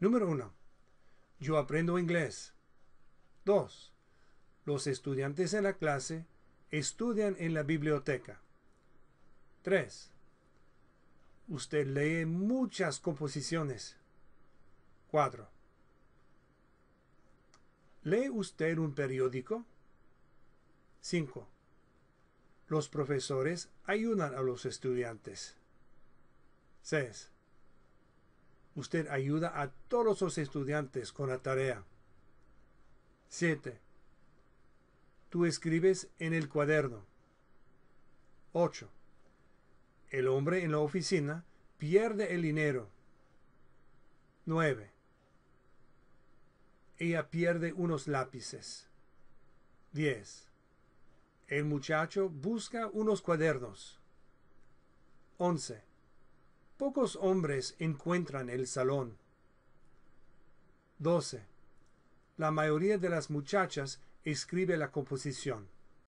Número 1. Yo aprendo inglés. 2. Los estudiantes en la clase estudian en la biblioteca. 3. Usted lee muchas composiciones. 4. ¿Lee usted un periódico? 5. Los profesores ayudan a los estudiantes. 6 usted ayuda a todos los estudiantes con la tarea. 7. Tú escribes en el cuaderno. 8. El hombre en la oficina pierde el dinero. 9. Ella pierde unos lápices. 10. El muchacho busca unos cuadernos. 11 pocos hombres encuentran el salón. 12. La mayoría de las muchachas escribe la composición.